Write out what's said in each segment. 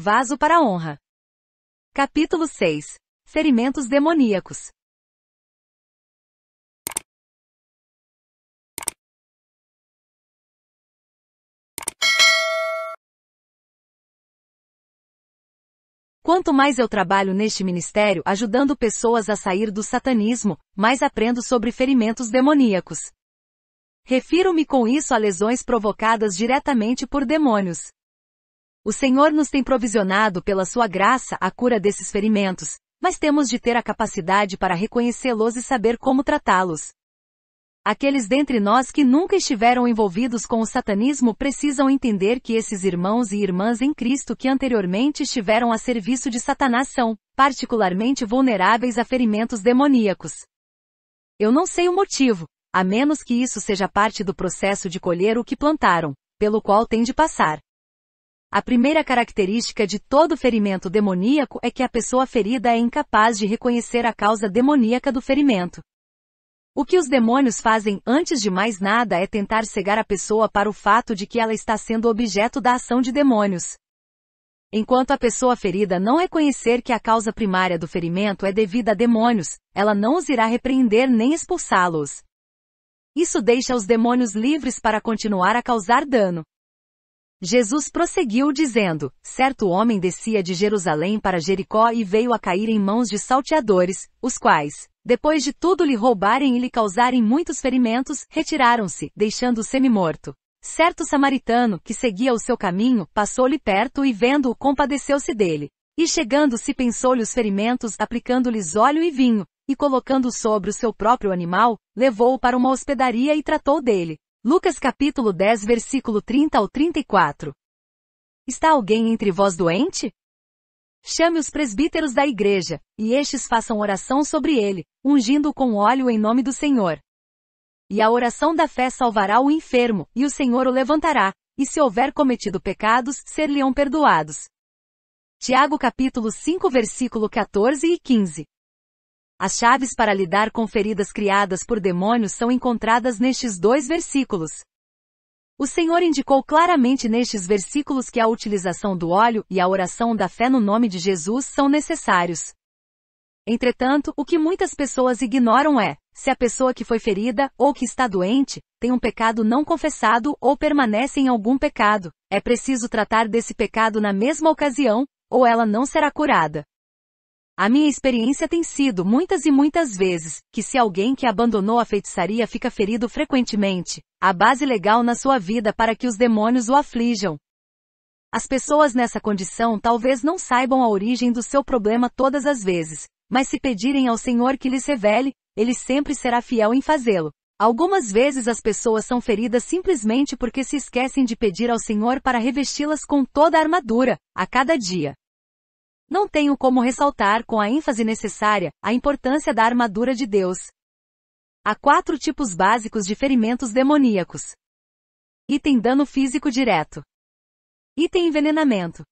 Vaso para honra. Capítulo 6. Ferimentos demoníacos. Quanto mais eu trabalho neste ministério ajudando pessoas a sair do satanismo, mais aprendo sobre ferimentos demoníacos. Refiro-me com isso a lesões provocadas diretamente por demônios. O Senhor nos tem provisionado pela sua graça a cura desses ferimentos, mas temos de ter a capacidade para reconhecê-los e saber como tratá-los. Aqueles dentre nós que nunca estiveram envolvidos com o satanismo precisam entender que esses irmãos e irmãs em Cristo que anteriormente estiveram a serviço de Satanás são, particularmente vulneráveis a ferimentos demoníacos. Eu não sei o motivo, a menos que isso seja parte do processo de colher o que plantaram, pelo qual tem de passar. A primeira característica de todo ferimento demoníaco é que a pessoa ferida é incapaz de reconhecer a causa demoníaca do ferimento. O que os demônios fazem antes de mais nada é tentar cegar a pessoa para o fato de que ela está sendo objeto da ação de demônios. Enquanto a pessoa ferida não reconhecer que a causa primária do ferimento é devida a demônios, ela não os irá repreender nem expulsá-los. Isso deixa os demônios livres para continuar a causar dano. Jesus prosseguiu dizendo: Certo homem descia de Jerusalém para Jericó e veio a cair em mãos de salteadores, os quais, depois de tudo lhe roubarem e lhe causarem muitos ferimentos, retiraram-se, deixando-o semi-morto. Certo samaritano, que seguia o seu caminho, passou-lhe perto e vendo-o compadeceu-se dele. E chegando-se pensou-lhe os ferimentos, aplicando-lhes óleo e vinho, e colocando sobre o seu próprio animal, levou-o para uma hospedaria e tratou dele. Lucas capítulo 10 versículo 30 ao 34. Está alguém entre vós doente? Chame os presbíteros da igreja, e estes façam oração sobre ele, ungindo-o com óleo em nome do Senhor. E a oração da fé salvará o enfermo, e o Senhor o levantará, e se houver cometido pecados, ser-lhe-ão perdoados. Tiago capítulo 5 versículo 14 e 15. As chaves para lidar com feridas criadas por demônios são encontradas nestes dois versículos. O Senhor indicou claramente nestes versículos que a utilização do óleo e a oração da fé no nome de Jesus são necessários. Entretanto, o que muitas pessoas ignoram é: se a pessoa que foi ferida ou que está doente tem um pecado não confessado ou permanece em algum pecado, é preciso tratar desse pecado na mesma ocasião, ou ela não será curada. A minha experiência tem sido muitas e muitas vezes que se alguém que abandonou a feitiçaria fica ferido frequentemente, há base legal na sua vida para que os demônios o aflijam. As pessoas nessa condição talvez não saibam a origem do seu problema todas as vezes, mas se pedirem ao Senhor que lhes revele, ele sempre será fiel em fazê-lo. Algumas vezes as pessoas são feridas simplesmente porque se esquecem de pedir ao Senhor para revesti-las com toda a armadura, a cada dia. Não tenho como ressaltar com a ênfase necessária a importância da armadura de Deus. Há quatro tipos básicos de ferimentos demoníacos. Item dano físico direto. Item envenenamento.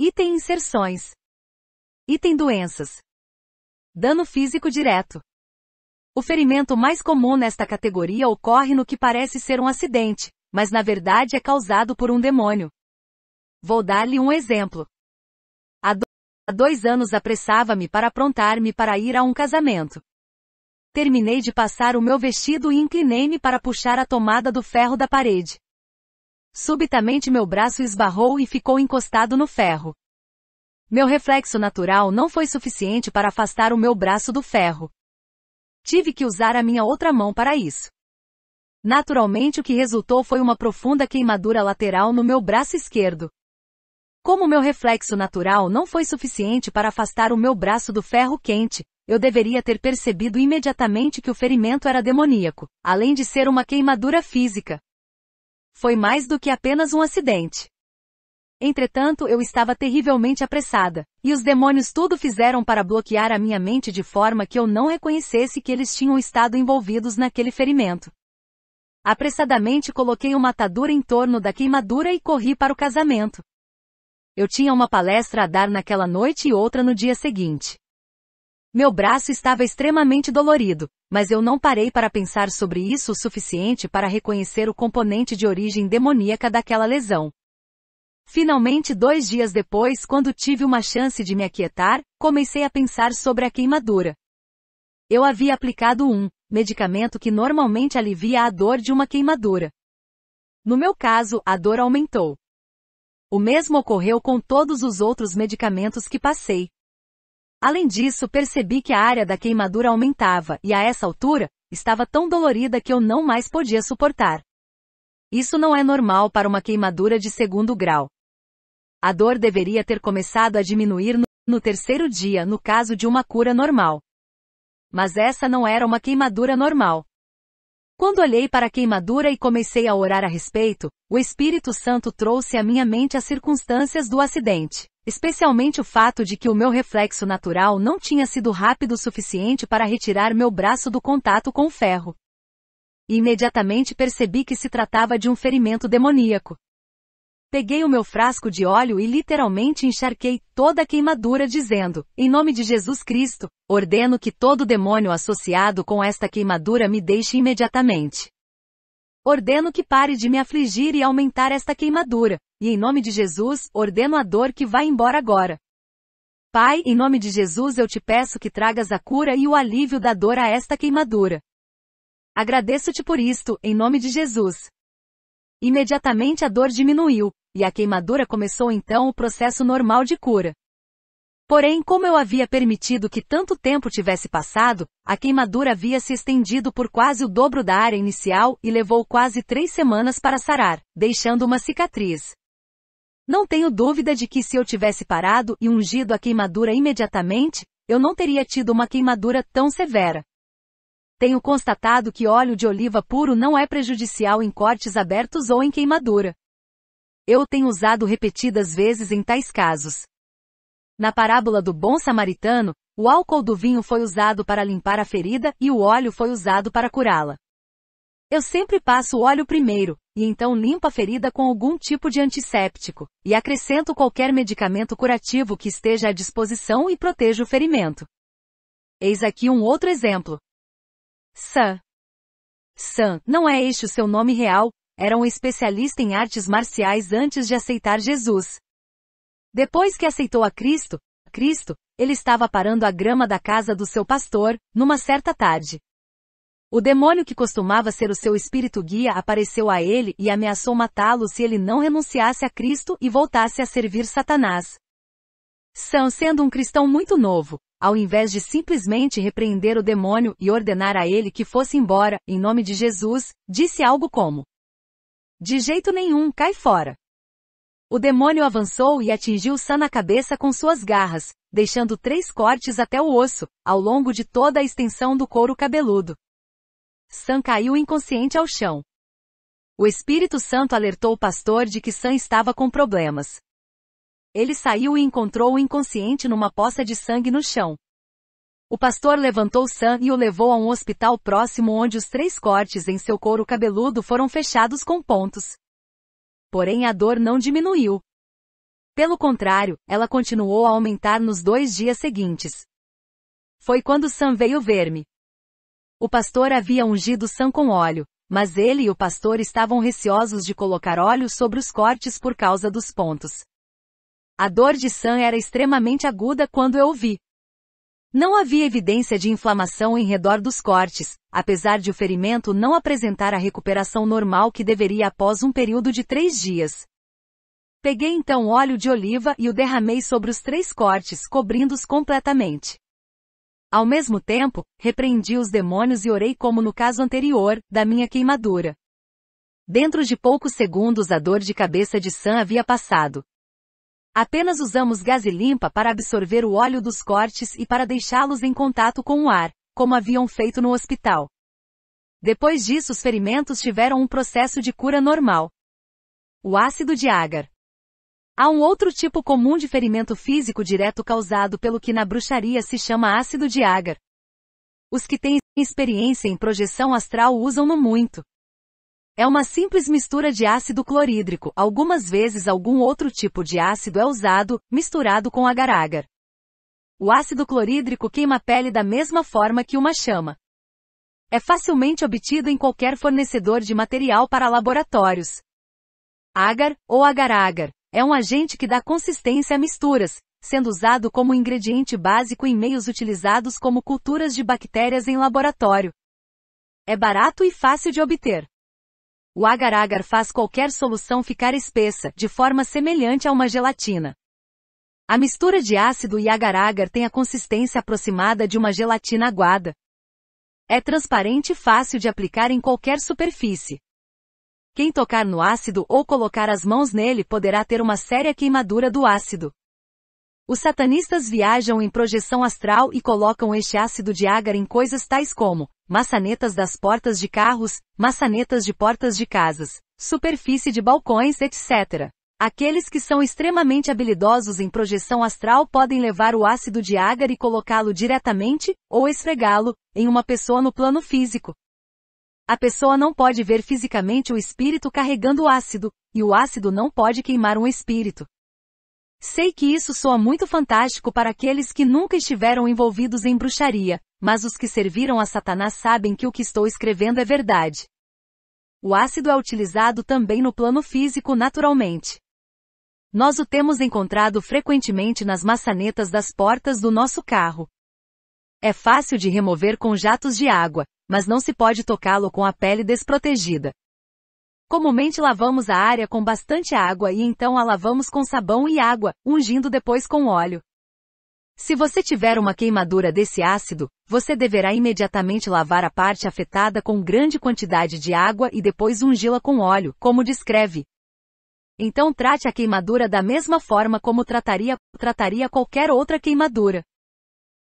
Item inserções. Item doenças. Dano físico direto. O ferimento mais comum nesta categoria ocorre no que parece ser um acidente, mas na verdade é causado por um demônio. Vou dar-lhe um exemplo. Há dois anos apressava-me para aprontar-me para ir a um casamento. Terminei de passar o meu vestido e inclinei-me para puxar a tomada do ferro da parede. Subitamente meu braço esbarrou e ficou encostado no ferro. Meu reflexo natural não foi suficiente para afastar o meu braço do ferro. Tive que usar a minha outra mão para isso. Naturalmente o que resultou foi uma profunda queimadura lateral no meu braço esquerdo. Como meu reflexo natural não foi suficiente para afastar o meu braço do ferro quente, eu deveria ter percebido imediatamente que o ferimento era demoníaco, além de ser uma queimadura física. Foi mais do que apenas um acidente. Entretanto, eu estava terrivelmente apressada, e os demônios tudo fizeram para bloquear a minha mente de forma que eu não reconhecesse que eles tinham estado envolvidos naquele ferimento. Apressadamente coloquei uma atadura em torno da queimadura e corri para o casamento. Eu tinha uma palestra a dar naquela noite e outra no dia seguinte. Meu braço estava extremamente dolorido, mas eu não parei para pensar sobre isso o suficiente para reconhecer o componente de origem demoníaca daquela lesão. Finalmente, dois dias depois, quando tive uma chance de me aquietar, comecei a pensar sobre a queimadura. Eu havia aplicado um medicamento que normalmente alivia a dor de uma queimadura. No meu caso, a dor aumentou. O mesmo ocorreu com todos os outros medicamentos que passei. Além disso, percebi que a área da queimadura aumentava e a essa altura, estava tão dolorida que eu não mais podia suportar. Isso não é normal para uma queimadura de segundo grau. A dor deveria ter começado a diminuir no, no terceiro dia no caso de uma cura normal. Mas essa não era uma queimadura normal. Quando olhei para a queimadura e comecei a orar a respeito, o Espírito Santo trouxe à minha mente as circunstâncias do acidente, especialmente o fato de que o meu reflexo natural não tinha sido rápido o suficiente para retirar meu braço do contato com o ferro. Imediatamente percebi que se tratava de um ferimento demoníaco, Peguei o meu frasco de óleo e literalmente encharquei toda a queimadura dizendo, em nome de Jesus Cristo, ordeno que todo demônio associado com esta queimadura me deixe imediatamente. Ordeno que pare de me afligir e aumentar esta queimadura, e em nome de Jesus, ordeno a dor que vá embora agora. Pai, em nome de Jesus eu te peço que tragas a cura e o alívio da dor a esta queimadura. Agradeço-te por isto, em nome de Jesus. Imediatamente a dor diminuiu, e a queimadura começou então o processo normal de cura. Porém, como eu havia permitido que tanto tempo tivesse passado, a queimadura havia se estendido por quase o dobro da área inicial e levou quase três semanas para sarar, deixando uma cicatriz. Não tenho dúvida de que se eu tivesse parado e ungido a queimadura imediatamente, eu não teria tido uma queimadura tão severa tenho constatado que óleo de oliva puro não é prejudicial em cortes abertos ou em queimadura. Eu tenho usado repetidas vezes em tais casos. Na parábola do bom samaritano, o álcool do vinho foi usado para limpar a ferida e o óleo foi usado para curá-la. Eu sempre passo o óleo primeiro, e então limpo a ferida com algum tipo de antisséptico, e acrescento qualquer medicamento curativo que esteja à disposição e proteja o ferimento. Eis aqui um outro exemplo. Sam. Sam, não é este o seu nome real, era um especialista em artes marciais antes de aceitar Jesus. Depois que aceitou a Cristo, Cristo, ele estava parando a grama da casa do seu pastor, numa certa tarde. O demônio que costumava ser o seu espírito guia apareceu a ele e ameaçou matá-lo se ele não renunciasse a Cristo e voltasse a servir Satanás. São sendo um cristão muito novo, ao invés de simplesmente repreender o demônio e ordenar a ele que fosse embora, em nome de Jesus, disse algo como: De jeito nenhum, cai fora. O demônio avançou e atingiu San na cabeça com suas garras, deixando três cortes até o osso, ao longo de toda a extensão do couro cabeludo. San caiu inconsciente ao chão. O Espírito Santo alertou o pastor de que San estava com problemas. Ele saiu e encontrou-o inconsciente numa poça de sangue no chão. O pastor levantou Sam e o levou a um hospital próximo onde os três cortes em seu couro cabeludo foram fechados com pontos. Porém a dor não diminuiu. Pelo contrário, ela continuou a aumentar nos dois dias seguintes. Foi quando Sam veio ver-me. O pastor havia ungido Sam com óleo, mas ele e o pastor estavam receosos de colocar óleo sobre os cortes por causa dos pontos. A dor de Sam era extremamente aguda quando eu ouvi. Não havia evidência de inflamação em redor dos cortes, apesar de o ferimento não apresentar a recuperação normal que deveria após um período de três dias. Peguei então óleo de oliva e o derramei sobre os três cortes, cobrindo-os completamente. Ao mesmo tempo, repreendi os demônios e orei como no caso anterior, da minha queimadura. Dentro de poucos segundos a dor de cabeça de Sam havia passado, Apenas usamos gás limpa para absorver o óleo dos cortes e para deixá-los em contato com o ar, como haviam feito no hospital. Depois disso os ferimentos tiveram um processo de cura normal. O ácido de ágar. Há um outro tipo comum de ferimento físico direto causado pelo que na bruxaria se chama ácido de ágar. Os que têm experiência em projeção astral usam-no muito. É uma simples mistura de ácido clorídrico, algumas vezes algum outro tipo de ácido é usado, misturado com agar-agar. O ácido clorídrico queima a pele da mesma forma que uma chama. É facilmente obtido em qualquer fornecedor de material para laboratórios. Agar, ou agar-agar, é um agente que dá consistência a misturas, sendo usado como ingrediente básico em meios utilizados como culturas de bactérias em laboratório. É barato e fácil de obter. O agar-agar faz qualquer solução ficar espessa, de forma semelhante a uma gelatina. A mistura de ácido e agar-agar tem a consistência aproximada de uma gelatina aguada. É transparente e fácil de aplicar em qualquer superfície. Quem tocar no ácido ou colocar as mãos nele poderá ter uma séria queimadura do ácido. Os satanistas viajam em projeção astral e colocam este ácido de ágar em coisas tais como maçanetas das portas de carros, maçanetas de portas de casas, superfície de balcões, etc. Aqueles que são extremamente habilidosos em projeção astral podem levar o ácido de ágar e colocá-lo diretamente, ou esfregá-lo, em uma pessoa no plano físico. A pessoa não pode ver fisicamente o espírito carregando o ácido, e o ácido não pode queimar um espírito. Sei que isso soa muito fantástico para aqueles que nunca estiveram envolvidos em bruxaria, mas os que serviram a Satanás sabem que o que estou escrevendo é verdade. O ácido é utilizado também no plano físico naturalmente. Nós o temos encontrado frequentemente nas maçanetas das portas do nosso carro. É fácil de remover com jatos de água, mas não se pode tocá-lo com a pele desprotegida. Comumente lavamos a área com bastante água e então a lavamos com sabão e água, ungindo depois com óleo. Se você tiver uma queimadura desse ácido, você deverá imediatamente lavar a parte afetada com grande quantidade de água e depois ungi-la com óleo, como descreve. Então trate a queimadura da mesma forma como trataria, trataria qualquer outra queimadura.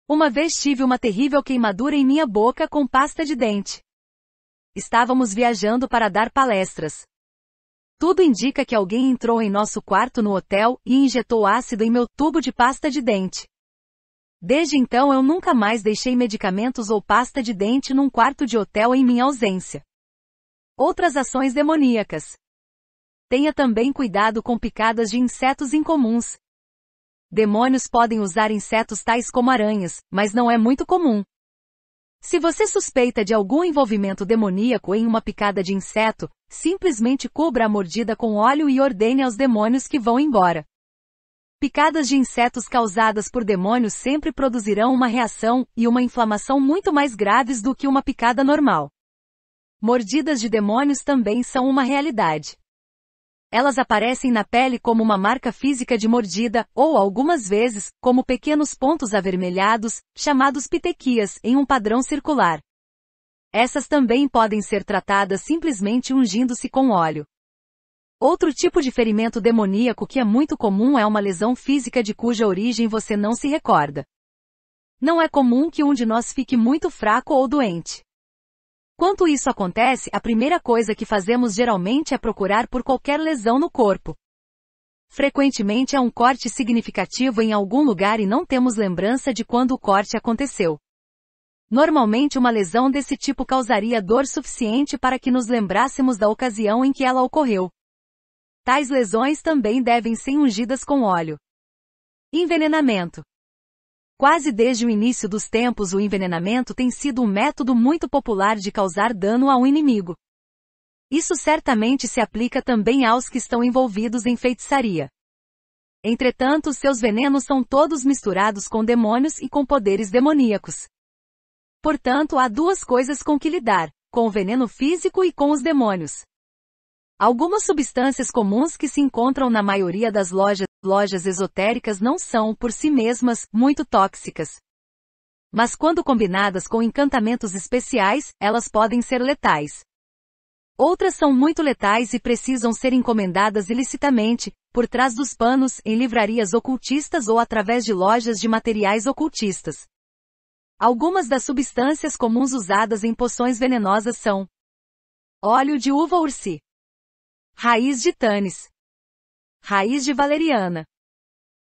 Uma vez tive uma terrível queimadura em minha boca com pasta de dente. Estávamos viajando para dar palestras. Tudo indica que alguém entrou em nosso quarto no hotel e injetou ácido em meu tubo de pasta de dente. Desde então eu nunca mais deixei medicamentos ou pasta de dente num quarto de hotel em minha ausência. Outras ações demoníacas. Tenha também cuidado com picadas de insetos incomuns. Demônios podem usar insetos tais como aranhas, mas não é muito comum. Se você suspeita de algum envolvimento demoníaco em uma picada de inseto, simplesmente cubra a mordida com óleo e ordene aos demônios que vão embora. Picadas de insetos causadas por demônios sempre produzirão uma reação e uma inflamação muito mais graves do que uma picada normal. Mordidas de demônios também são uma realidade. Elas aparecem na pele como uma marca física de mordida, ou algumas vezes, como pequenos pontos avermelhados, chamados pitequias, em um padrão circular. Essas também podem ser tratadas simplesmente ungindo-se com óleo. Outro tipo de ferimento demoníaco que é muito comum é uma lesão física de cuja origem você não se recorda. Não é comum que um de nós fique muito fraco ou doente. Quando isso acontece, a primeira coisa que fazemos geralmente é procurar por qualquer lesão no corpo. Frequentemente é um corte significativo em algum lugar e não temos lembrança de quando o corte aconteceu. Normalmente uma lesão desse tipo causaria dor suficiente para que nos lembrássemos da ocasião em que ela ocorreu. Tais lesões também devem ser ungidas com óleo. Envenenamento. Quase desde o início dos tempos, o envenenamento tem sido um método muito popular de causar dano ao inimigo. Isso certamente se aplica também aos que estão envolvidos em feitiçaria. Entretanto, seus venenos são todos misturados com demônios e com poderes demoníacos. Portanto, há duas coisas com que lidar: com o veneno físico e com os demônios. Algumas substâncias comuns que se encontram na maioria das lojas, lojas esotéricas não são, por si mesmas, muito tóxicas. Mas quando combinadas com encantamentos especiais, elas podem ser letais. Outras são muito letais e precisam ser encomendadas ilicitamente, por trás dos panos, em livrarias ocultistas ou através de lojas de materiais ocultistas. Algumas das substâncias comuns usadas em poções venenosas são óleo de uva ursi, Raiz de Tânis. Raiz de valeriana.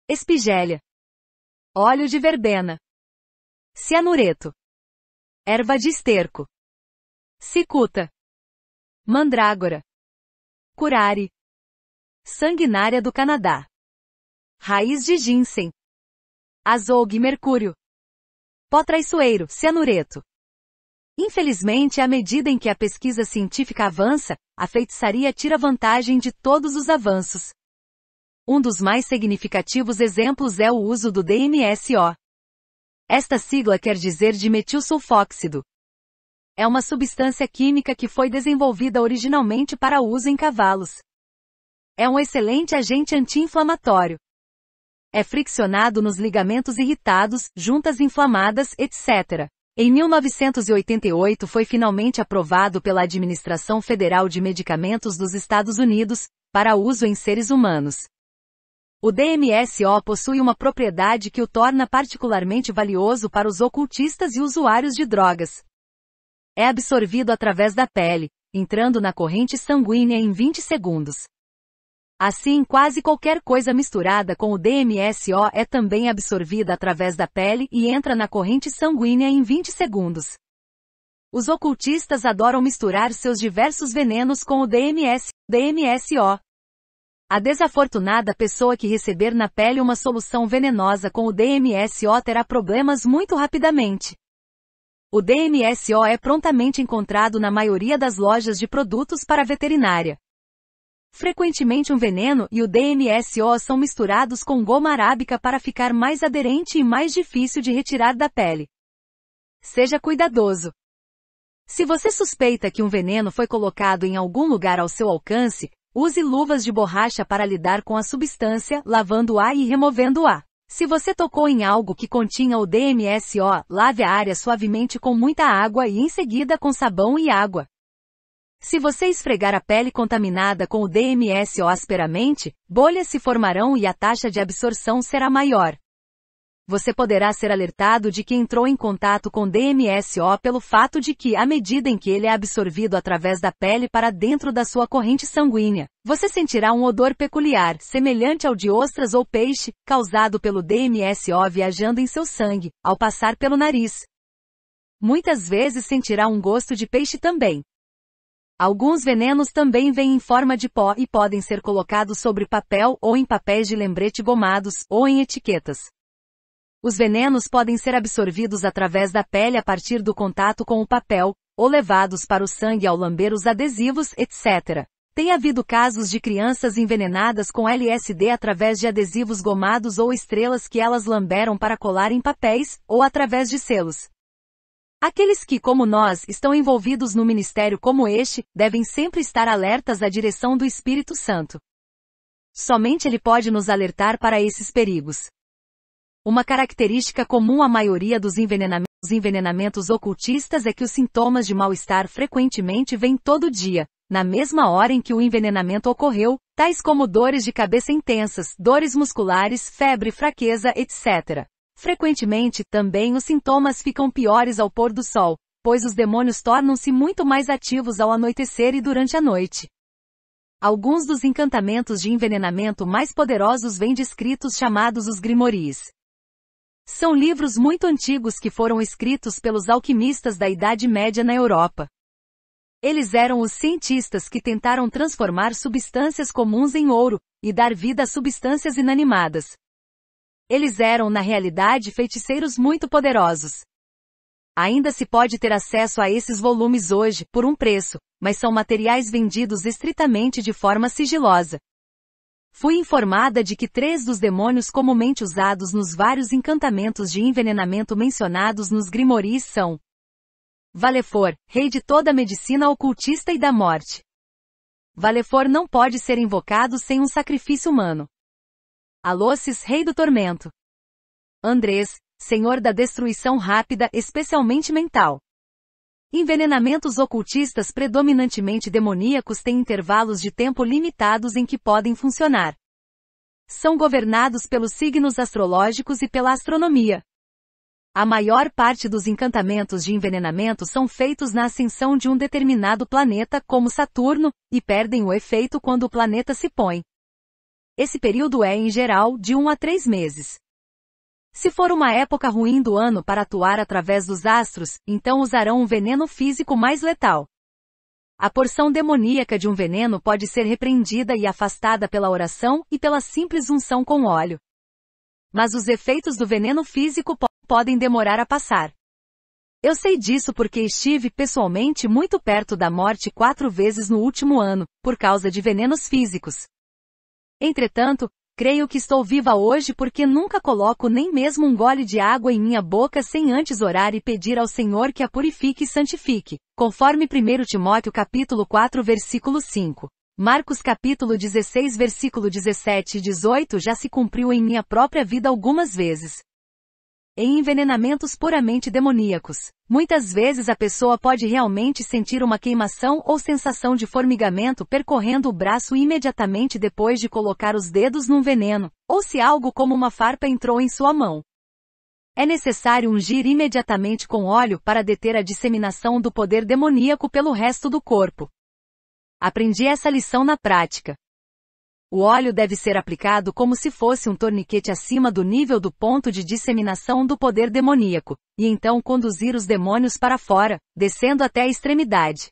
Espigélia. Óleo de verbena. Cianureto. Erva de esterco. Cicuta. Mandrágora. Curare. Sanguinária do Canadá. Raiz de ginseng. Azougue mercúrio. Pó traiçoeiro, cianureto. Infelizmente, à medida em que a pesquisa científica avança, a feitiçaria tira vantagem de todos os avanços. Um dos mais significativos exemplos é o uso do DMSO. Esta sigla quer dizer dimetilsulfóxido. É uma substância química que foi desenvolvida originalmente para uso em cavalos. É um excelente agente anti-inflamatório. É friccionado nos ligamentos irritados, juntas inflamadas, etc em 1988 foi finalmente aprovado pela Administração Federal de Medicamentos dos Estados Unidos, para uso em seres humanos. O DMSO possui uma propriedade que o torna particularmente valioso para os ocultistas e usuários de drogas. É absorvido através da pele, entrando na corrente sanguínea em 20 segundos. Assim, quase qualquer coisa misturada com o DMSO é também absorvida através da pele e entra na corrente sanguínea em 20 segundos. Os ocultistas adoram misturar seus diversos venenos com o DMS, DMSO. A desafortunada pessoa que receber na pele uma solução venenosa com o DMSO terá problemas muito rapidamente. O DMSO é prontamente encontrado na maioria das lojas de produtos para veterinária. Frequentemente um veneno e o DMSO são misturados com goma arábica para ficar mais aderente e mais difícil de retirar da pele. Seja cuidadoso. Se você suspeita que um veneno foi colocado em algum lugar ao seu alcance, use luvas de borracha para lidar com a substância, lavando-a e removendo-a. Se você tocou em algo que continha o DMSO, lave a área suavemente com muita água e em seguida com sabão e água. Se você esfregar a pele contaminada com o DMS asperamente, bolhas se formarão e a taxa de absorção será maior. Você poderá ser alertado de que entrou em contato com DMSO pelo fato de que, à medida em que ele é absorvido através da pele para dentro da sua corrente sanguínea, você sentirá um odor peculiar, semelhante ao de ostras ou peixe, causado pelo DMSO viajando em seu sangue, ao passar pelo nariz. Muitas vezes sentirá um gosto de peixe também, Alguns venenos também vêm em forma de pó e podem ser colocados sobre papel ou em papéis de lembrete gomados ou em etiquetas. Os venenos podem ser absorvidos através da pele a partir do contato com o papel, ou levados para o sangue ao lamber os adesivos, etc. Tem havido casos de crianças envenenadas com LSD através de adesivos gomados ou estrelas que elas lamberam para colar em papéis, ou através de selos. Aqueles que, como nós, estão envolvidos no ministério como este, devem sempre estar alertas à direção do Espírito Santo. Somente ele pode nos alertar para esses perigos. Uma característica comum à maioria dos envenenamentos, envenenamentos ocultistas é que os sintomas de mal-estar frequentemente vêm todo dia, na mesma hora em que o envenenamento ocorreu, tais como dores de cabeça intensas, dores musculares, febre, fraqueza, etc. Frequentemente, também os sintomas ficam piores ao pôr do sol, pois os demônios tornam-se muito mais ativos ao anoitecer e durante a noite. Alguns dos encantamentos de envenenamento mais poderosos vêm descritos chamados os grimoris. São livros muito antigos que foram escritos pelos alquimistas da Idade Média na Europa. Eles eram os cientistas que tentaram transformar substâncias comuns em ouro e dar vida a substâncias inanimadas, eles eram na realidade feiticeiros muito poderosos. Ainda se pode ter acesso a esses volumes hoje, por um preço, mas são materiais vendidos estritamente de forma sigilosa. Fui informada de que três dos demônios comumente usados nos vários encantamentos de envenenamento mencionados nos grimoris são Valefor, rei de toda a medicina ocultista e da morte. Valefor não pode ser invocado sem um sacrifício humano. Aloces, rei do tormento. Andrés, senhor da destruição rápida, especialmente mental. Envenenamentos ocultistas predominantemente demoníacos têm intervalos de tempo limitados em que podem funcionar. São governados pelos signos astrológicos e pela astronomia. A maior parte dos encantamentos de envenenamento são feitos na ascensão de um determinado planeta, como Saturno, e perdem o efeito quando o planeta se põe. Esse período é, em geral, de 1 a 3 meses. Se for uma época ruim do ano para atuar através dos astros, então usarão um veneno físico mais letal. A porção demoníaca de um veneno pode ser repreendida e afastada pela oração e pela simples unção com óleo. Mas os efeitos do veneno físico po podem demorar a passar. Eu sei disso porque estive pessoalmente muito perto da morte quatro vezes no último ano, por causa de venenos físicos. Entretanto, creio que estou viva hoje porque nunca coloco nem mesmo um gole de água em minha boca sem antes orar e pedir ao Senhor que a purifique e santifique, conforme 1 Timóteo capítulo 4 versículo 5. Marcos capítulo 16 versículo 17 e 18 já se cumpriu em minha própria vida algumas vezes em envenenamentos puramente demoníacos. Muitas vezes a pessoa pode realmente sentir uma queimação ou sensação de formigamento percorrendo o braço imediatamente depois de colocar os dedos num veneno, ou se algo como uma farpa entrou em sua mão. É necessário ungir imediatamente com óleo para deter a disseminação do poder demoníaco pelo resto do corpo. Aprendi essa lição na prática. O óleo deve ser aplicado como se fosse um torniquete acima do nível do ponto de disseminação do poder demoníaco, e então conduzir os demônios para fora, descendo até a extremidade.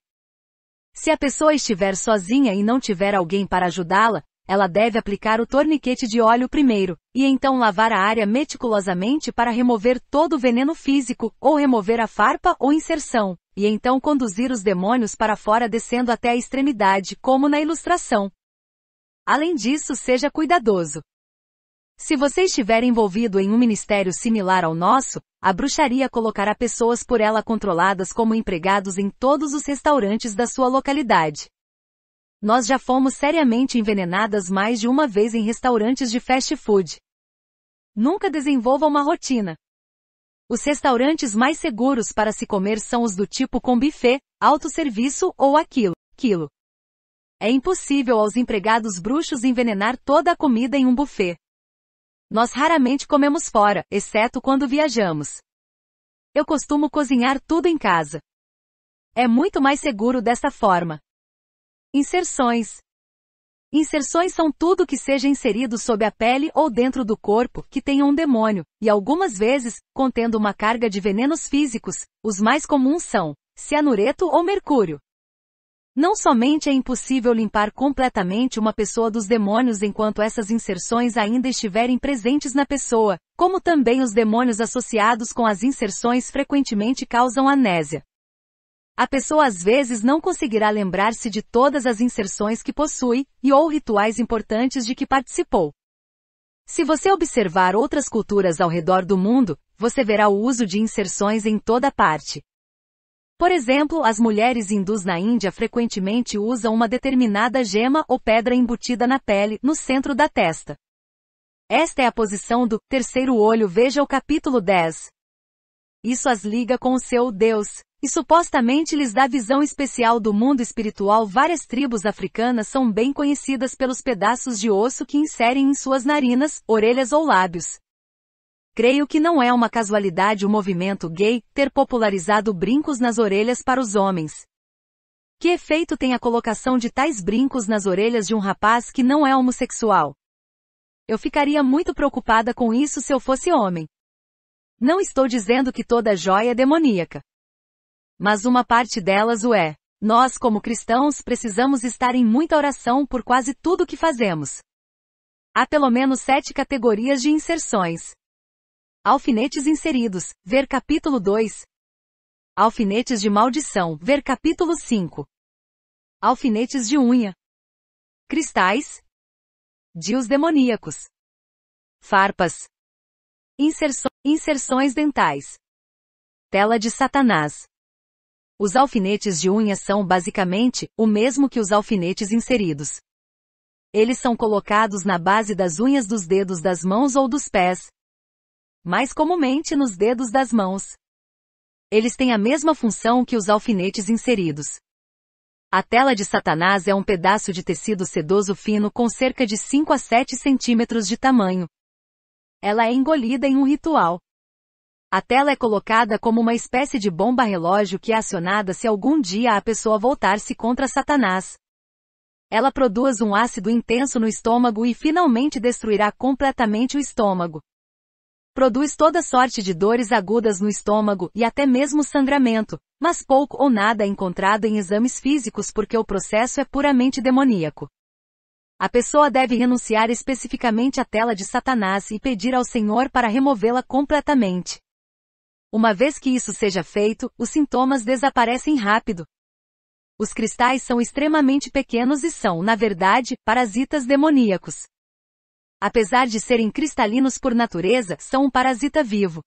Se a pessoa estiver sozinha e não tiver alguém para ajudá-la, ela deve aplicar o torniquete de óleo primeiro, e então lavar a área meticulosamente para remover todo o veneno físico, ou remover a farpa ou inserção, e então conduzir os demônios para fora descendo até a extremidade, como na ilustração. Além disso, seja cuidadoso. Se você estiver envolvido em um ministério similar ao nosso, a bruxaria colocará pessoas por ela controladas como empregados em todos os restaurantes da sua localidade. Nós já fomos seriamente envenenadas mais de uma vez em restaurantes de fast food. Nunca desenvolva uma rotina. Os restaurantes mais seguros para se comer são os do tipo com buffet, autosserviço ou aquilo, quilo. É impossível aos empregados bruxos envenenar toda a comida em um buffet. Nós raramente comemos fora, exceto quando viajamos. Eu costumo cozinhar tudo em casa. É muito mais seguro dessa forma. Inserções. Inserções são tudo que seja inserido sob a pele ou dentro do corpo, que tenha um demônio, e algumas vezes, contendo uma carga de venenos físicos, os mais comuns são cianureto ou mercúrio. Não somente é impossível limpar completamente uma pessoa dos demônios enquanto essas inserções ainda estiverem presentes na pessoa, como também os demônios associados com as inserções frequentemente causam anésia. A pessoa às vezes não conseguirá lembrar-se de todas as inserções que possui e ou rituais importantes de que participou. Se você observar outras culturas ao redor do mundo, você verá o uso de inserções em toda parte. Por exemplo, as mulheres hindus na Índia frequentemente usam uma determinada gema ou pedra embutida na pele, no centro da testa. Esta é a posição do terceiro olho, veja o capítulo 10. Isso as liga com o seu Deus, e supostamente lhes dá visão especial do mundo espiritual. Várias tribos africanas são bem conhecidas pelos pedaços de osso que inserem em suas narinas, orelhas ou lábios, Creio que não é uma casualidade o movimento gay ter popularizado brincos nas orelhas para os homens. Que efeito tem a colocação de tais brincos nas orelhas de um rapaz que não é homossexual? Eu ficaria muito preocupada com isso se eu fosse homem. Não estou dizendo que toda joia é demoníaca. Mas uma parte delas o é. Nós, como cristãos, precisamos estar em muita oração por quase tudo que fazemos. Há pelo menos sete categorias de inserções. Alfinetes inseridos, ver capítulo 2. Alfinetes de maldição, ver capítulo 5. Alfinetes de unha. Cristais. Dios demoníacos. Farpas. inserções dentais. Tela de Satanás. Os alfinetes de unha são basicamente o mesmo que os alfinetes inseridos. Eles são colocados na base das unhas dos dedos das mãos ou dos pés, mais comumente nos dedos das mãos. Eles têm a mesma função que os alfinetes inseridos. A tela de Satanás é um pedaço de tecido sedoso fino com cerca de 5 a 7 centímetros de tamanho. Ela é engolida em um ritual. A tela é colocada como uma espécie de bomba relógio que é acionada se algum dia a pessoa voltar-se contra Satanás. Ela produz um ácido intenso no estômago e finalmente destruirá completamente o estômago. Produz toda sorte de dores agudas no estômago e até mesmo sangramento, mas pouco ou nada é encontrado em exames físicos porque o processo é puramente demoníaco. A pessoa deve renunciar especificamente à tela de Satanás e pedir ao Senhor para removê-la completamente. Uma vez que isso seja feito, os sintomas desaparecem rápido. Os cristais são extremamente pequenos e são, na verdade, parasitas demoníacos apesar de serem cristalinos por natureza, são um parasita vivo.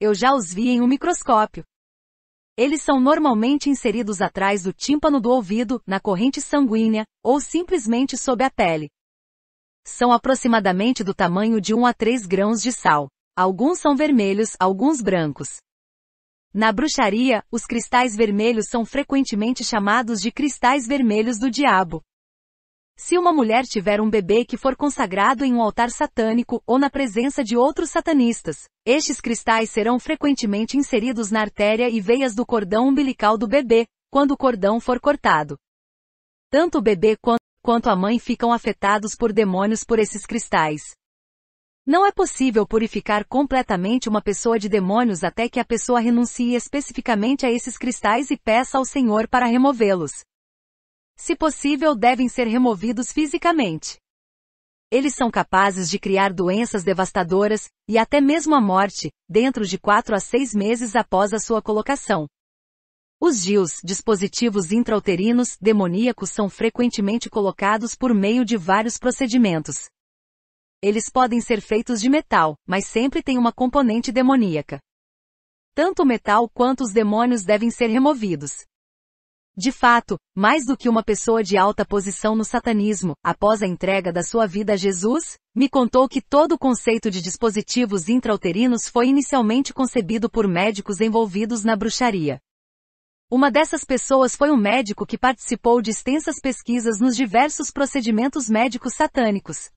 Eu já os vi em um microscópio. Eles são normalmente inseridos atrás do tímpano do ouvido, na corrente sanguínea, ou simplesmente sob a pele. São aproximadamente do tamanho de 1 a 3 grãos de sal. Alguns são vermelhos, alguns brancos. Na bruxaria, os cristais vermelhos são frequentemente chamados de cristais vermelhos do diabo. Se uma mulher tiver um bebê que for consagrado em um altar satânico ou na presença de outros satanistas, estes cristais serão frequentemente inseridos na artéria e veias do cordão umbilical do bebê, quando o cordão for cortado. Tanto o bebê quanto a mãe ficam afetados por demônios por esses cristais. Não é possível purificar completamente uma pessoa de demônios até que a pessoa renuncie especificamente a esses cristais e peça ao Senhor para removê-los se possível, devem ser removidos fisicamente. Eles são capazes de criar doenças devastadoras, e até mesmo a morte, dentro de 4 a 6 meses após a sua colocação. Os GILs, dispositivos intrauterinos demoníacos, são frequentemente colocados por meio de vários procedimentos. Eles podem ser feitos de metal, mas sempre têm uma componente demoníaca. Tanto o metal quanto os demônios devem ser removidos. De fato, mais do que uma pessoa de alta posição no satanismo, após a entrega da sua vida a Jesus, me contou que todo o conceito de dispositivos intrauterinos foi inicialmente concebido por médicos envolvidos na bruxaria. Uma dessas pessoas foi um médico que participou de extensas pesquisas nos diversos procedimentos médicos satânicos.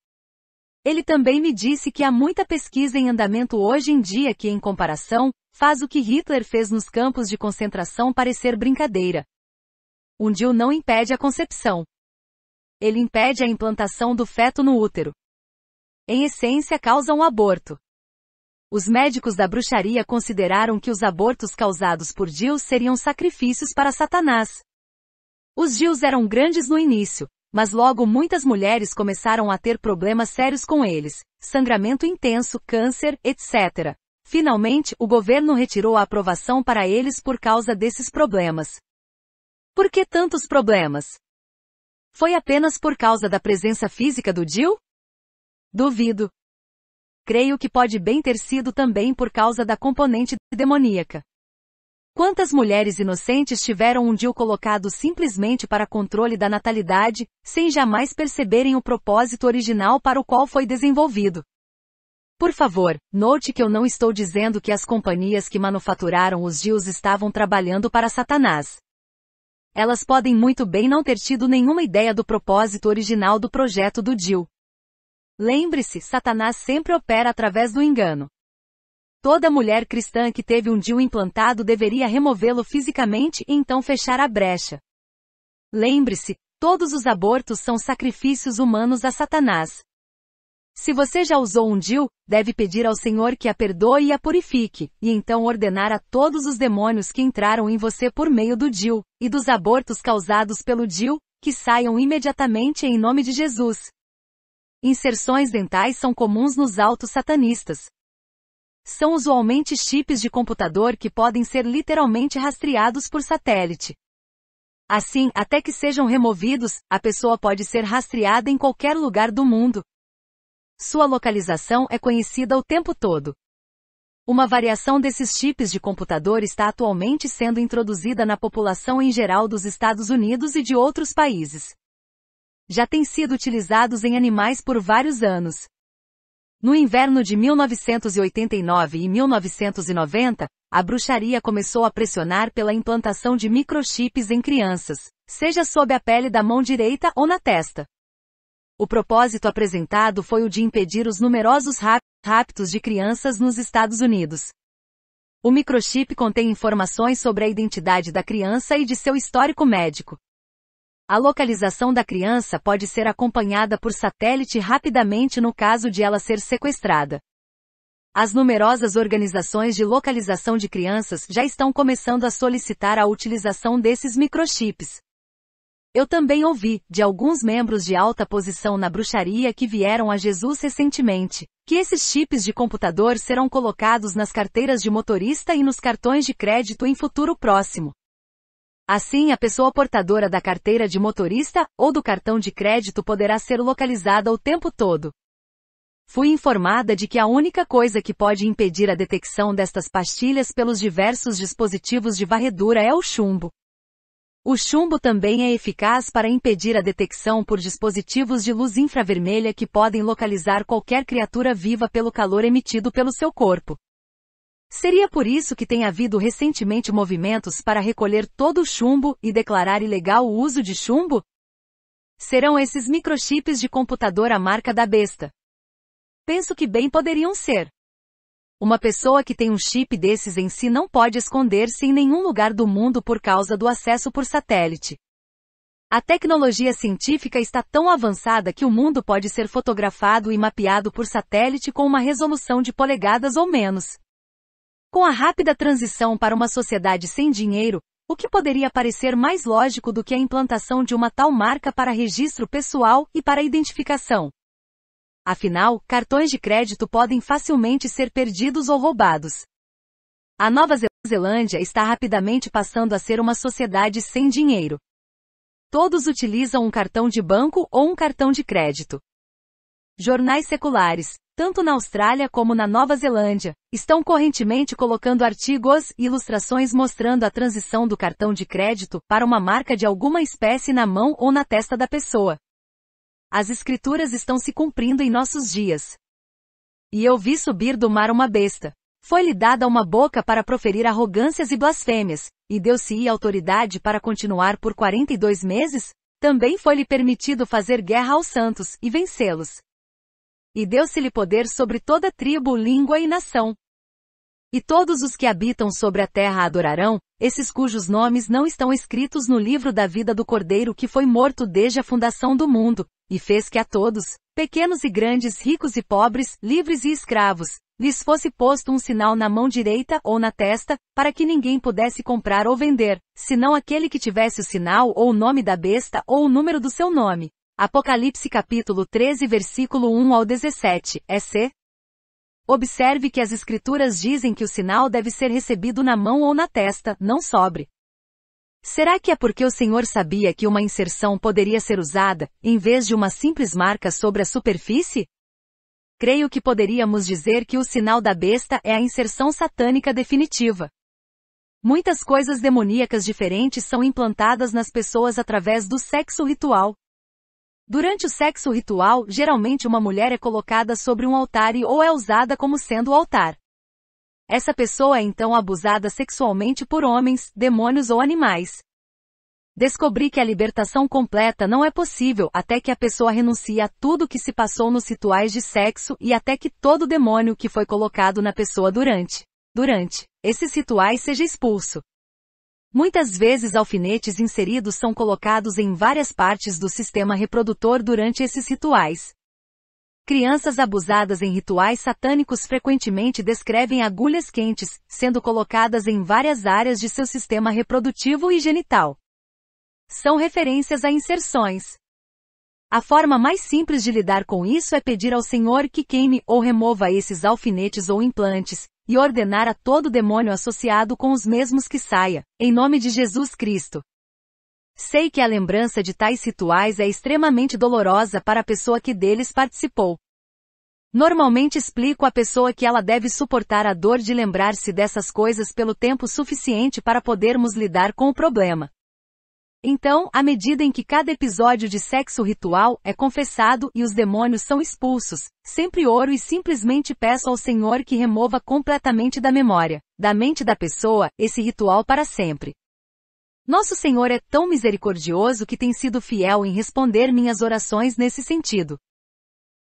Ele também me disse que há muita pesquisa em andamento hoje em dia que, em comparação, faz o que Hitler fez nos campos de concentração parecer brincadeira, um DIU não impede a concepção. Ele impede a implantação do feto no útero. Em essência, causa um aborto. Os médicos da bruxaria consideraram que os abortos causados por DIUs seriam sacrifícios para Satanás. Os DIUs eram grandes no início, mas logo muitas mulheres começaram a ter problemas sérios com eles, sangramento intenso, câncer, etc. Finalmente, o governo retirou a aprovação para eles por causa desses problemas. Por que tantos problemas? Foi apenas por causa da presença física do Jill? Duvido. Creio que pode bem ter sido também por causa da componente demoníaca. Quantas mulheres inocentes tiveram um Jill colocado simplesmente para controle da natalidade, sem jamais perceberem o propósito original para o qual foi desenvolvido? Por favor, note que eu não estou dizendo que as companhias que manufaturaram os DIUs estavam trabalhando para Satanás elas podem muito bem não ter tido nenhuma ideia do propósito original do projeto do Dio. Lembre-se, Satanás sempre opera através do engano. Toda mulher cristã que teve um DIU implantado deveria removê-lo fisicamente e então fechar a brecha. Lembre-se, todos os abortos são sacrifícios humanos a Satanás. Se você já usou um DIU, deve pedir ao Senhor que a perdoe e a purifique, e então ordenar a todos os demônios que entraram em você por meio do DIU, e dos abortos causados pelo DIU, que saiam imediatamente em nome de Jesus. Inserções dentais são comuns nos autos satanistas. São usualmente chips de computador que podem ser literalmente rastreados por satélite. Assim, até que sejam removidos, a pessoa pode ser rastreada em qualquer lugar do mundo, sua localização é conhecida o tempo todo. Uma variação desses chips de computador está atualmente sendo introduzida na população em geral dos Estados Unidos e de outros países. Já têm sido utilizados em animais por vários anos. No inverno de 1989 e 1990, a bruxaria começou a pressionar pela implantação de microchips em crianças, seja sob a pele da mão direita ou na testa. O propósito apresentado foi o de impedir os numerosos raptos de crianças nos Estados Unidos. O microchip contém informações sobre a identidade da criança e de seu histórico médico. A localização da criança pode ser acompanhada por satélite rapidamente no caso de ela ser sequestrada. As numerosas organizações de localização de crianças já estão começando a solicitar a utilização desses microchips. Eu também ouvi, de alguns membros de alta posição na bruxaria que vieram a Jesus recentemente, que esses chips de computador serão colocados nas carteiras de motorista e nos cartões de crédito em futuro próximo. Assim, a pessoa portadora da carteira de motorista ou do cartão de crédito poderá ser localizada o tempo todo. Fui informada de que a única coisa que pode impedir a detecção destas pastilhas pelos diversos dispositivos de varredura é o chumbo, o chumbo também é eficaz para impedir a detecção por dispositivos de luz infravermelha que podem localizar qualquer criatura viva pelo calor emitido pelo seu corpo. Seria por isso que tem havido recentemente movimentos para recolher todo o chumbo e declarar ilegal o uso de chumbo? Serão esses microchips de computador a marca da besta? Penso que bem poderiam ser. Uma pessoa que tem um chip desses em si não pode esconder-se em nenhum lugar do mundo por causa do acesso por satélite. A tecnologia científica está tão avançada que o mundo pode ser fotografado e mapeado por satélite com uma resolução de polegadas ou menos. Com a rápida transição para uma sociedade sem dinheiro, o que poderia parecer mais lógico do que a implantação de uma tal marca para registro pessoal e para identificação? Afinal, cartões de crédito podem facilmente ser perdidos ou roubados. A Nova Zelândia está rapidamente passando a ser uma sociedade sem dinheiro. Todos utilizam um cartão de banco ou um cartão de crédito. Jornais seculares, tanto na Austrália como na Nova Zelândia, estão correntemente colocando artigos e ilustrações mostrando a transição do cartão de crédito para uma marca de alguma espécie na mão ou na testa da pessoa. As escrituras estão se cumprindo em nossos dias. E eu vi subir do mar uma besta. Foi-lhe dada uma boca para proferir arrogâncias e blasfêmias, e deu-se-ia autoridade para continuar por quarenta e dois meses, também foi-lhe permitido fazer guerra aos santos e vencê-los. E deu-se-lhe poder sobre toda tribo, língua e nação. E todos os que habitam sobre a terra adorarão, esses cujos nomes não estão escritos no livro da vida do Cordeiro que foi morto desde a fundação do mundo, e fez que a todos, pequenos e grandes, ricos e pobres, livres e escravos, lhes fosse posto um sinal na mão direita ou na testa, para que ninguém pudesse comprar ou vender, senão aquele que tivesse o sinal ou o nome da besta ou o número do seu nome. Apocalipse capítulo 13 versículo 1 ao 17, c? É Observe que as escrituras dizem que o sinal deve ser recebido na mão ou na testa, não sobre. Será que é porque o senhor sabia que uma inserção poderia ser usada, em vez de uma simples marca sobre a superfície? Creio que poderíamos dizer que o sinal da besta é a inserção satânica definitiva. Muitas coisas demoníacas diferentes são implantadas nas pessoas através do sexo ritual. Durante o sexo ritual, geralmente uma mulher é colocada sobre um altar e ou é usada como sendo o altar. Essa pessoa é então abusada sexualmente por homens, demônios ou animais. Descobri que a libertação completa não é possível até que a pessoa renuncie a tudo que se passou nos rituais de sexo e até que todo demônio que foi colocado na pessoa durante, durante, esses rituais seja expulso. Muitas vezes alfinetes inseridos são colocados em várias partes do sistema reprodutor durante esses rituais. Crianças abusadas em rituais satânicos frequentemente descrevem agulhas quentes, sendo colocadas em várias áreas de seu sistema reprodutivo e genital. São referências a inserções. A forma mais simples de lidar com isso é pedir ao Senhor que queime ou remova esses alfinetes ou implantes, e ordenar a todo demônio associado com os mesmos que saia, em nome de Jesus Cristo, Sei que a lembrança de tais rituais é extremamente dolorosa para a pessoa que deles participou. Normalmente explico à pessoa que ela deve suportar a dor de lembrar-se dessas coisas pelo tempo suficiente para podermos lidar com o problema. Então, à medida em que cada episódio de sexo ritual é confessado e os demônios são expulsos, sempre oro e simplesmente peço ao Senhor que remova completamente da memória, da mente da pessoa, esse ritual para sempre. Nosso Senhor é tão misericordioso que tem sido fiel em responder minhas orações nesse sentido.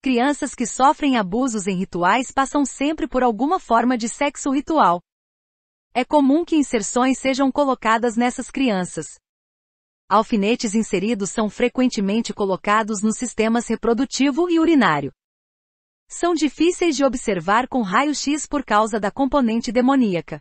Crianças que sofrem abusos em rituais passam sempre por alguma forma de sexo ritual. É comum que inserções sejam colocadas nessas crianças. Alfinetes inseridos são frequentemente colocados nos sistemas reprodutivo e urinário. São difíceis de observar com raio-x por causa da componente demoníaca.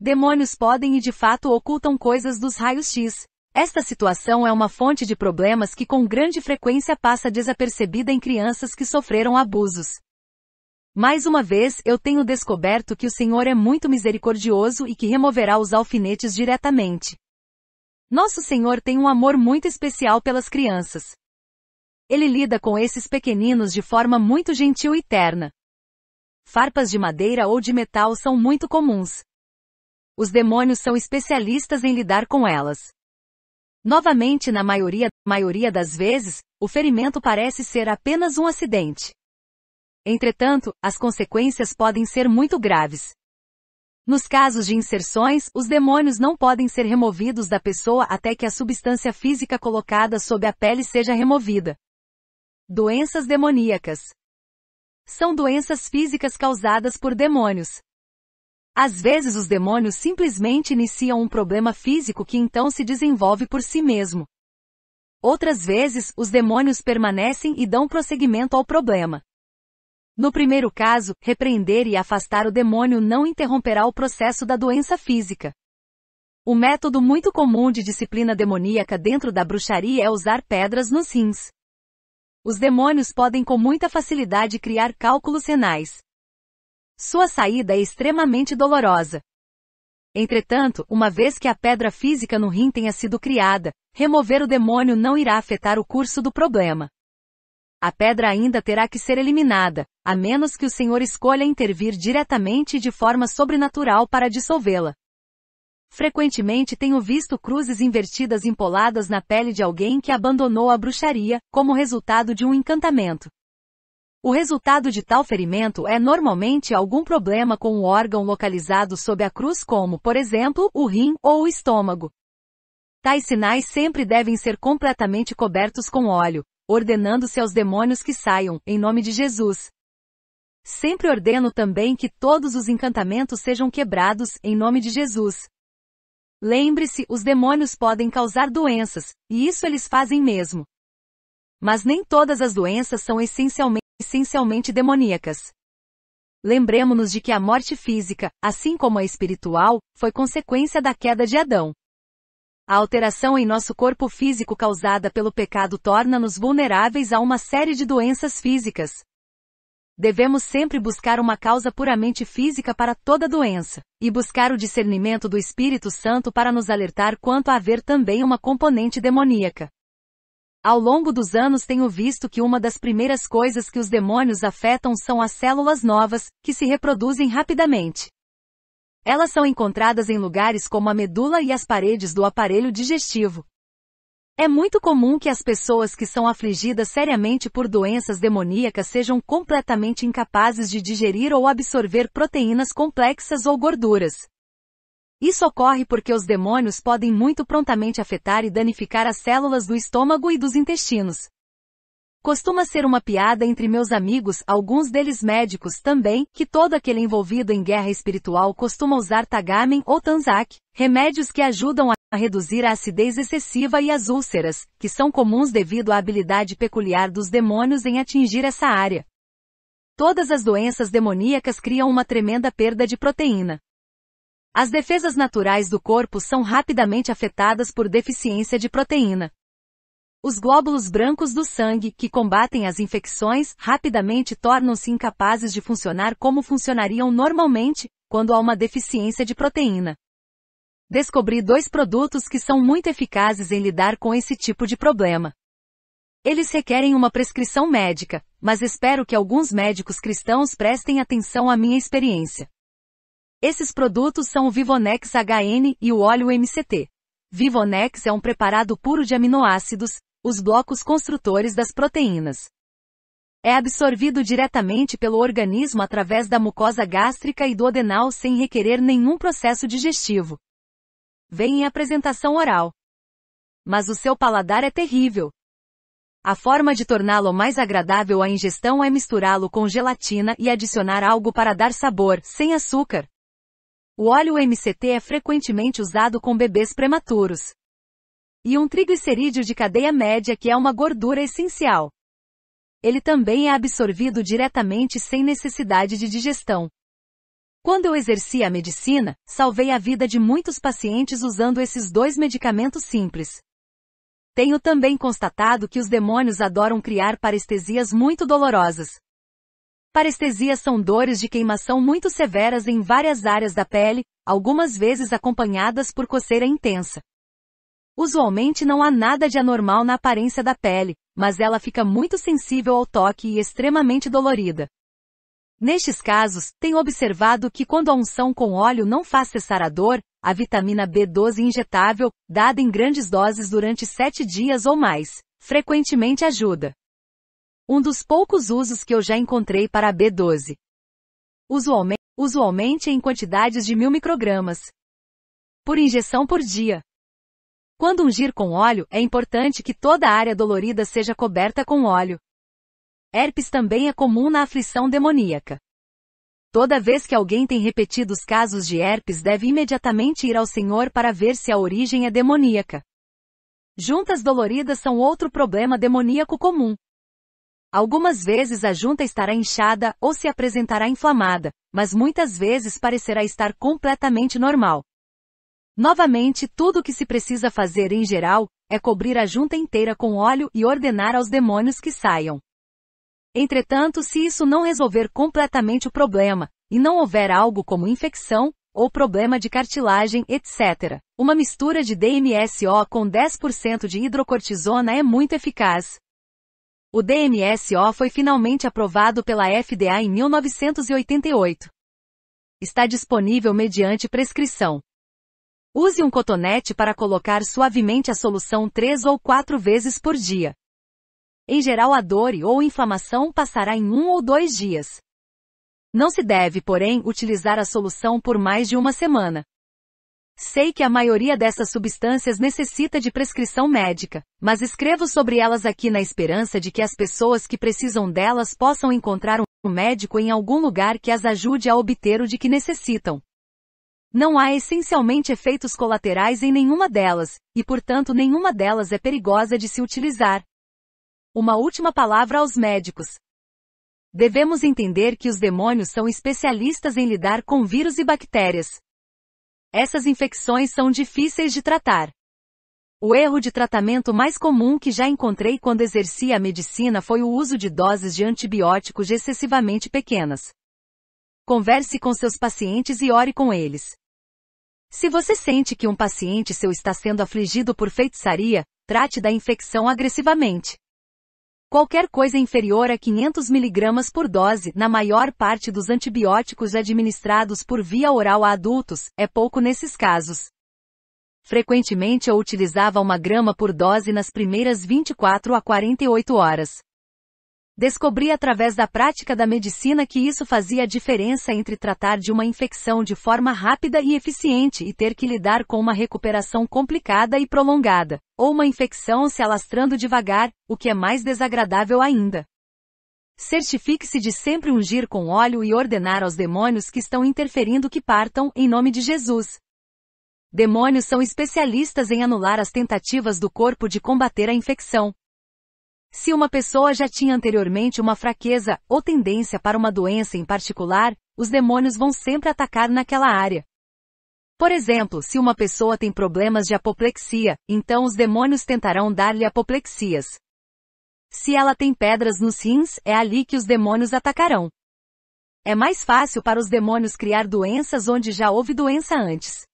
Demônios podem e de fato ocultam coisas dos raios-x. Esta situação é uma fonte de problemas que com grande frequência passa desapercebida em crianças que sofreram abusos. Mais uma vez, eu tenho descoberto que o Senhor é muito misericordioso e que removerá os alfinetes diretamente. Nosso Senhor tem um amor muito especial pelas crianças. Ele lida com esses pequeninos de forma muito gentil e terna. Farpas de madeira ou de metal são muito comuns os demônios são especialistas em lidar com elas. Novamente, na maioria, maioria das vezes, o ferimento parece ser apenas um acidente. Entretanto, as consequências podem ser muito graves. Nos casos de inserções, os demônios não podem ser removidos da pessoa até que a substância física colocada sob a pele seja removida. Doenças demoníacas são doenças físicas causadas por demônios. Às vezes os demônios simplesmente iniciam um problema físico que então se desenvolve por si mesmo. Outras vezes, os demônios permanecem e dão prosseguimento ao problema. No primeiro caso, repreender e afastar o demônio não interromperá o processo da doença física. O método muito comum de disciplina demoníaca dentro da bruxaria é usar pedras nos rins. Os demônios podem com muita facilidade criar cálculos renais, sua saída é extremamente dolorosa. Entretanto, uma vez que a pedra física no rim tenha sido criada, remover o demônio não irá afetar o curso do problema. A pedra ainda terá que ser eliminada, a menos que o Senhor escolha intervir diretamente e de forma sobrenatural para dissolvê-la. Frequentemente tenho visto cruzes invertidas empoladas na pele de alguém que abandonou a bruxaria, como resultado de um encantamento. O resultado de tal ferimento é normalmente algum problema com o um órgão localizado sob a cruz, como, por exemplo, o rim ou o estômago. Tais sinais sempre devem ser completamente cobertos com óleo, ordenando-se aos demônios que saiam, em nome de Jesus. Sempre ordeno também que todos os encantamentos sejam quebrados, em nome de Jesus. Lembre-se, os demônios podem causar doenças, e isso eles fazem mesmo. Mas nem todas as doenças são essencialmente essencialmente demoníacas. Lembremos-nos de que a morte física, assim como a espiritual, foi consequência da queda de Adão. A alteração em nosso corpo físico causada pelo pecado torna-nos vulneráveis a uma série de doenças físicas. Devemos sempre buscar uma causa puramente física para toda doença, e buscar o discernimento do Espírito Santo para nos alertar quanto a haver também uma componente demoníaca. Ao longo dos anos tenho visto que uma das primeiras coisas que os demônios afetam são as células novas, que se reproduzem rapidamente. Elas são encontradas em lugares como a medula e as paredes do aparelho digestivo. É muito comum que as pessoas que são afligidas seriamente por doenças demoníacas sejam completamente incapazes de digerir ou absorver proteínas complexas ou gorduras. Isso ocorre porque os demônios podem muito prontamente afetar e danificar as células do estômago e dos intestinos. Costuma ser uma piada entre meus amigos, alguns deles médicos também, que todo aquele envolvido em guerra espiritual costuma usar Tagamen ou Tanzac, remédios que ajudam a reduzir a acidez excessiva e as úlceras, que são comuns devido à habilidade peculiar dos demônios em atingir essa área. Todas as doenças demoníacas criam uma tremenda perda de proteína. As defesas naturais do corpo são rapidamente afetadas por deficiência de proteína. Os glóbulos brancos do sangue, que combatem as infecções, rapidamente tornam-se incapazes de funcionar como funcionariam normalmente, quando há uma deficiência de proteína. Descobri dois produtos que são muito eficazes em lidar com esse tipo de problema. Eles requerem uma prescrição médica, mas espero que alguns médicos cristãos prestem atenção à minha experiência. Esses produtos são o Vivonex HN e o óleo MCT. Vivonex é um preparado puro de aminoácidos, os blocos construtores das proteínas. É absorvido diretamente pelo organismo através da mucosa gástrica e do adenal sem requerer nenhum processo digestivo. Vem em apresentação oral. Mas o seu paladar é terrível. A forma de torná-lo mais agradável à ingestão é misturá-lo com gelatina e adicionar algo para dar sabor, sem açúcar. O óleo MCT é frequentemente usado com bebês prematuros. E um triglicerídeo de cadeia média que é uma gordura essencial. Ele também é absorvido diretamente sem necessidade de digestão. Quando eu exerci a medicina, salvei a vida de muitos pacientes usando esses dois medicamentos simples. Tenho também constatado que os demônios adoram criar parestesias muito dolorosas. Parestesias são dores de queimação muito severas em várias áreas da pele, algumas vezes acompanhadas por coceira intensa. Usualmente não há nada de anormal na aparência da pele, mas ela fica muito sensível ao toque e extremamente dolorida. Nestes casos, tenho observado que quando a unção com óleo não faz cessar a dor, a vitamina B12 injetável, dada em grandes doses durante 7 dias ou mais, frequentemente ajuda. Um dos poucos usos que eu já encontrei para a B12. Usualmente, usualmente em quantidades de mil microgramas. Por injeção por dia. Quando ungir com óleo, é importante que toda a área dolorida seja coberta com óleo. Herpes também é comum na aflição demoníaca. Toda vez que alguém tem repetidos casos de herpes, deve imediatamente ir ao Senhor para ver se a origem é demoníaca. Juntas doloridas são outro problema demoníaco comum. Algumas vezes a junta estará inchada ou se apresentará inflamada, mas muitas vezes parecerá estar completamente normal. Novamente, tudo o que se precisa fazer em geral é cobrir a junta inteira com óleo e ordenar aos demônios que saiam. Entretanto, se isso não resolver completamente o problema, e não houver algo como infecção, ou problema de cartilagem, etc., uma mistura de DMSO com 10% de hidrocortisona é muito eficaz, o DMSO foi finalmente aprovado pela FDA em 1988. Está disponível mediante prescrição. Use um cotonete para colocar suavemente a solução três ou quatro vezes por dia. Em geral, a dor e ou inflamação passará em um ou dois dias. Não se deve, porém, utilizar a solução por mais de uma semana. Sei que a maioria dessas substâncias necessita de prescrição médica, mas escrevo sobre elas aqui na esperança de que as pessoas que precisam delas possam encontrar um médico em algum lugar que as ajude a obter o de que necessitam. Não há essencialmente efeitos colaterais em nenhuma delas, e portanto nenhuma delas é perigosa de se utilizar. Uma última palavra aos médicos. Devemos entender que os demônios são especialistas em lidar com vírus e bactérias, essas infecções são difíceis de tratar. O erro de tratamento mais comum que já encontrei quando exercia a medicina foi o uso de doses de antibióticos excessivamente pequenas. Converse com seus pacientes e ore com eles. Se você sente que um paciente seu está sendo afligido por feitiçaria, trate da infecção agressivamente. Qualquer coisa inferior a 500 mg por dose, na maior parte dos antibióticos administrados por via oral a adultos, é pouco nesses casos. Frequentemente eu utilizava uma grama por dose nas primeiras 24 a 48 horas. Descobri através da prática da medicina que isso fazia a diferença entre tratar de uma infecção de forma rápida e eficiente e ter que lidar com uma recuperação complicada e prolongada, ou uma infecção se alastrando devagar, o que é mais desagradável ainda. Certifique-se de sempre ungir com óleo e ordenar aos demônios que estão interferindo que partam, em nome de Jesus. Demônios são especialistas em anular as tentativas do corpo de combater a infecção, se uma pessoa já tinha anteriormente uma fraqueza ou tendência para uma doença em particular, os demônios vão sempre atacar naquela área. Por exemplo, se uma pessoa tem problemas de apoplexia, então os demônios tentarão dar-lhe apoplexias. Se ela tem pedras nos rins, é ali que os demônios atacarão. É mais fácil para os demônios criar doenças onde já houve doença antes.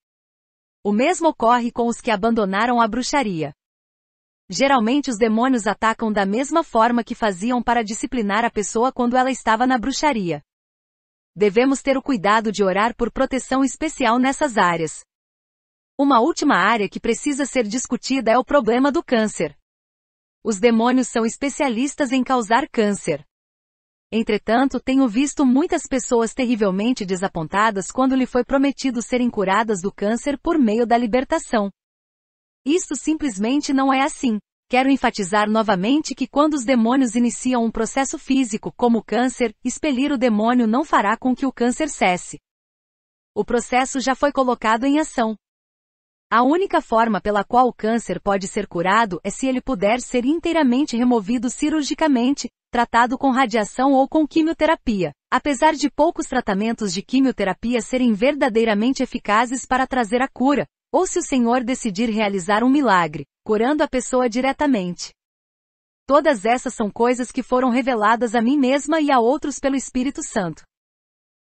O mesmo ocorre com os que abandonaram a bruxaria. Geralmente os demônios atacam da mesma forma que faziam para disciplinar a pessoa quando ela estava na bruxaria. Devemos ter o cuidado de orar por proteção especial nessas áreas. Uma última área que precisa ser discutida é o problema do câncer. Os demônios são especialistas em causar câncer. Entretanto, tenho visto muitas pessoas terrivelmente desapontadas quando lhe foi prometido serem curadas do câncer por meio da libertação. Isso simplesmente não é assim. Quero enfatizar novamente que quando os demônios iniciam um processo físico como o câncer, expelir o demônio não fará com que o câncer cesse. O processo já foi colocado em ação. A única forma pela qual o câncer pode ser curado é se ele puder ser inteiramente removido cirurgicamente, tratado com radiação ou com quimioterapia. Apesar de poucos tratamentos de quimioterapia serem verdadeiramente eficazes para trazer a cura, ou se o Senhor decidir realizar um milagre, curando a pessoa diretamente. Todas essas são coisas que foram reveladas a mim mesma e a outros pelo Espírito Santo.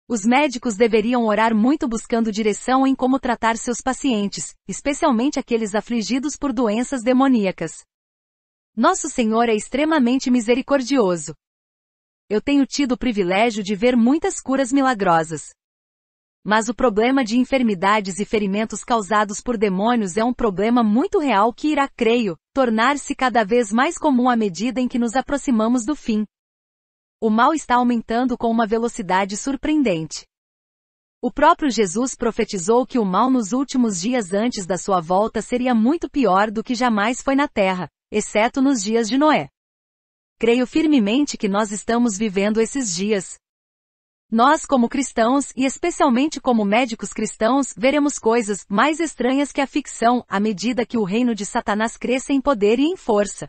Os médicos deveriam orar muito buscando direção em como tratar seus pacientes, especialmente aqueles afligidos por doenças demoníacas. Nosso Senhor é extremamente misericordioso. Eu tenho tido o privilégio de ver muitas curas milagrosas. Mas o problema de enfermidades e ferimentos causados por demônios é um problema muito real que irá, creio, tornar-se cada vez mais comum à medida em que nos aproximamos do fim. O mal está aumentando com uma velocidade surpreendente. O próprio Jesus profetizou que o mal nos últimos dias antes da sua volta seria muito pior do que jamais foi na terra, exceto nos dias de Noé. Creio firmemente que nós estamos vivendo esses dias, nós, como cristãos e especialmente como médicos cristãos, veremos coisas mais estranhas que a ficção à medida que o reino de Satanás cresça em poder e em força.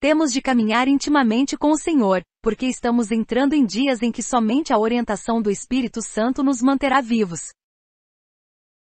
Temos de caminhar intimamente com o Senhor, porque estamos entrando em dias em que somente a orientação do Espírito Santo nos manterá vivos.